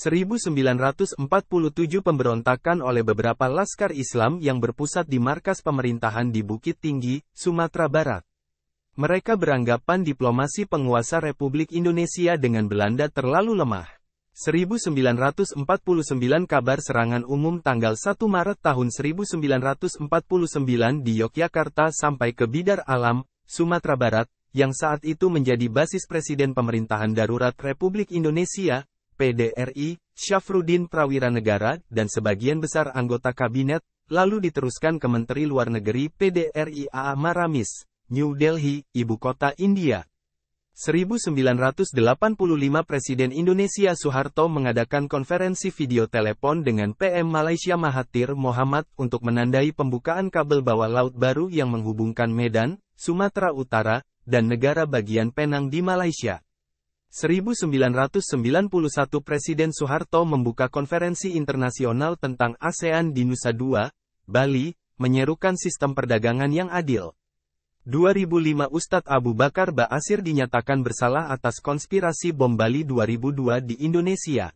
1947 pemberontakan oleh beberapa laskar Islam yang berpusat di markas pemerintahan di Bukit Tinggi, Sumatera Barat. Mereka beranggapan diplomasi penguasa Republik Indonesia dengan Belanda terlalu lemah. 1949 kabar serangan umum tanggal 1 Maret tahun 1949 di Yogyakarta sampai ke Bidar Alam, Sumatera Barat, yang saat itu menjadi basis Presiden Pemerintahan Darurat Republik Indonesia, PDRI, Syafruddin Prawira Negara, dan sebagian besar anggota kabinet, lalu diteruskan ke Menteri Luar Negeri PDRI AA Maramis, New Delhi, ibu kota India. 1985 Presiden Indonesia Soeharto mengadakan konferensi video telepon dengan PM Malaysia Mahathir Mohamad untuk menandai pembukaan kabel bawah laut baru yang menghubungkan Medan, Sumatera Utara, dan negara bagian Penang di Malaysia. 1991 Presiden Soeharto membuka konferensi internasional tentang ASEAN di Nusa Dua, Bali, menyerukan sistem perdagangan yang adil. 2005 Ustadz Abu Bakar Ba'asir dinyatakan bersalah atas konspirasi bom Bali 2002 di Indonesia.